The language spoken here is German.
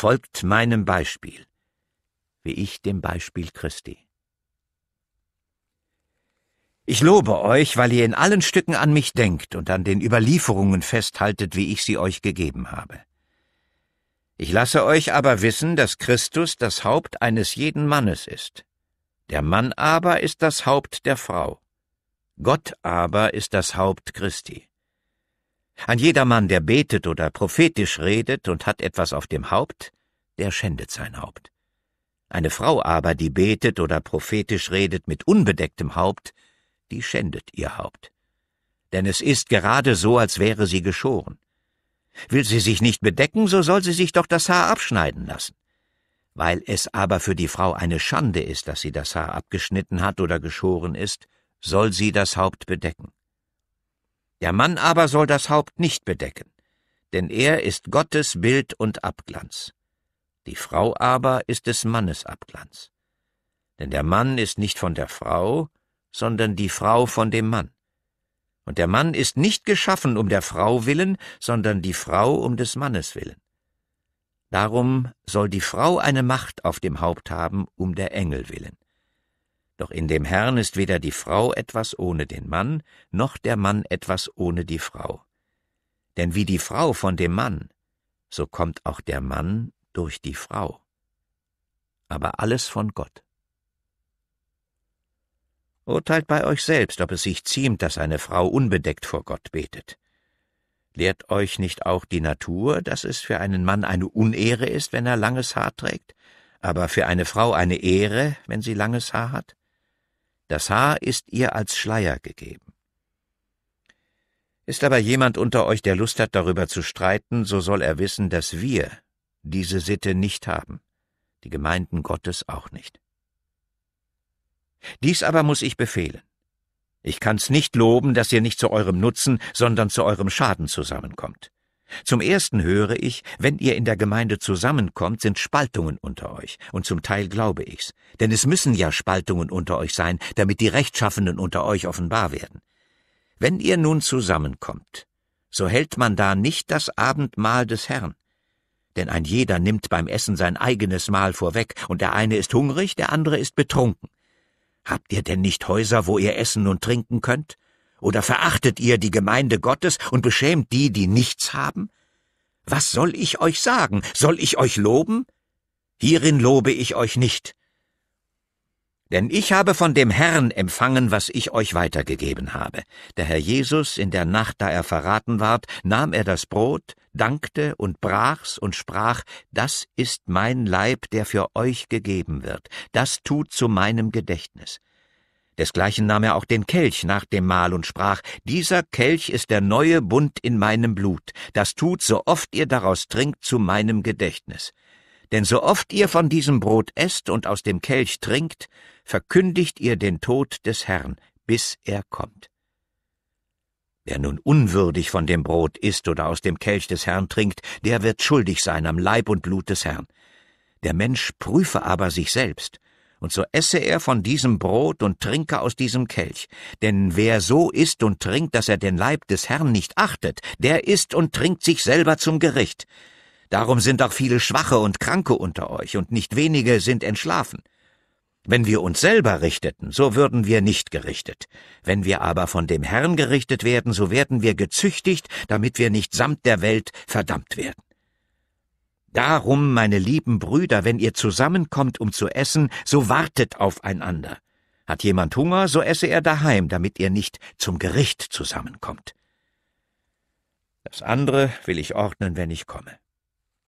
Folgt meinem Beispiel, wie ich dem Beispiel Christi. Ich lobe euch, weil ihr in allen Stücken an mich denkt und an den Überlieferungen festhaltet, wie ich sie euch gegeben habe. Ich lasse euch aber wissen, dass Christus das Haupt eines jeden Mannes ist. Der Mann aber ist das Haupt der Frau. Gott aber ist das Haupt Christi. Ein jedermann, der betet oder prophetisch redet und hat etwas auf dem Haupt, der schändet sein Haupt. Eine Frau aber, die betet oder prophetisch redet mit unbedecktem Haupt, die schändet ihr Haupt. Denn es ist gerade so, als wäre sie geschoren. Will sie sich nicht bedecken, so soll sie sich doch das Haar abschneiden lassen. Weil es aber für die Frau eine Schande ist, dass sie das Haar abgeschnitten hat oder geschoren ist, soll sie das Haupt bedecken. Der Mann aber soll das Haupt nicht bedecken, denn er ist Gottes Bild und Abglanz. Die Frau aber ist des Mannes Abglanz. Denn der Mann ist nicht von der Frau, sondern die Frau von dem Mann. Und der Mann ist nicht geschaffen um der Frau willen, sondern die Frau um des Mannes willen. Darum soll die Frau eine Macht auf dem Haupt haben um der Engel willen. Doch in dem Herrn ist weder die Frau etwas ohne den Mann, noch der Mann etwas ohne die Frau. Denn wie die Frau von dem Mann, so kommt auch der Mann durch die Frau. Aber alles von Gott. Urteilt bei euch selbst, ob es sich ziemt, dass eine Frau unbedeckt vor Gott betet. Lehrt euch nicht auch die Natur, dass es für einen Mann eine Unehre ist, wenn er langes Haar trägt, aber für eine Frau eine Ehre, wenn sie langes Haar hat? Das Haar ist ihr als Schleier gegeben. Ist aber jemand unter euch, der Lust hat, darüber zu streiten, so soll er wissen, dass wir diese Sitte nicht haben, die Gemeinden Gottes auch nicht. Dies aber muss ich befehlen. Ich kann's nicht loben, dass ihr nicht zu eurem Nutzen, sondern zu eurem Schaden zusammenkommt. Zum ersten höre ich, wenn ihr in der Gemeinde zusammenkommt, sind Spaltungen unter euch, und zum Teil glaube ich's, denn es müssen ja Spaltungen unter euch sein, damit die Rechtschaffenen unter euch offenbar werden. Wenn ihr nun zusammenkommt, so hält man da nicht das Abendmahl des Herrn. Denn ein jeder nimmt beim Essen sein eigenes Mahl vorweg, und der eine ist hungrig, der andere ist betrunken. Habt ihr denn nicht Häuser, wo ihr essen und trinken könnt? Oder verachtet ihr die Gemeinde Gottes und beschämt die, die nichts haben? Was soll ich euch sagen? Soll ich euch loben? Hierin lobe ich euch nicht. Denn ich habe von dem Herrn empfangen, was ich euch weitergegeben habe. Der Herr Jesus, in der Nacht, da er verraten ward, nahm er das Brot, dankte und brach's und sprach, Das ist mein Leib, der für euch gegeben wird, das tut zu meinem Gedächtnis. Desgleichen nahm er auch den Kelch nach dem Mahl und sprach, Dieser Kelch ist der neue Bund in meinem Blut, das tut, so oft ihr daraus trinkt, zu meinem Gedächtnis. Denn so oft ihr von diesem Brot esst und aus dem Kelch trinkt, verkündigt ihr den Tod des Herrn, bis er kommt. Wer nun unwürdig von dem Brot isst oder aus dem Kelch des Herrn trinkt, der wird schuldig sein am Leib und Blut des Herrn. Der Mensch prüfe aber sich selbst, und so esse er von diesem Brot und trinke aus diesem Kelch. Denn wer so isst und trinkt, dass er den Leib des Herrn nicht achtet, der isst und trinkt sich selber zum Gericht. Darum sind auch viele Schwache und Kranke unter euch, und nicht wenige sind entschlafen. Wenn wir uns selber richteten, so würden wir nicht gerichtet. Wenn wir aber von dem Herrn gerichtet werden, so werden wir gezüchtigt, damit wir nicht samt der Welt verdammt werden. Darum, meine lieben Brüder, wenn ihr zusammenkommt, um zu essen, so wartet aufeinander. Hat jemand Hunger, so esse er daheim, damit ihr nicht zum Gericht zusammenkommt. Das andere will ich ordnen, wenn ich komme.